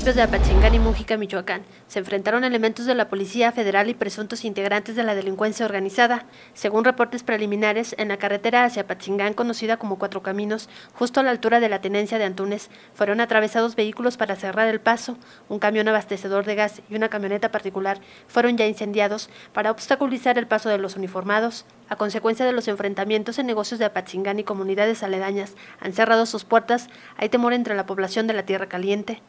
municipios de Apachingán y Mújica, Michoacán, se enfrentaron elementos de la Policía Federal y presuntos integrantes de la delincuencia organizada. Según reportes preliminares, en la carretera hacia Apachingán, conocida como Cuatro Caminos, justo a la altura de la tenencia de Antunes, fueron atravesados vehículos para cerrar el paso. Un camión abastecedor de gas y una camioneta particular fueron ya incendiados para obstaculizar el paso de los uniformados. A consecuencia de los enfrentamientos en negocios de Apachingán y comunidades aledañas han cerrado sus puertas, hay temor entre la población de la Tierra Caliente.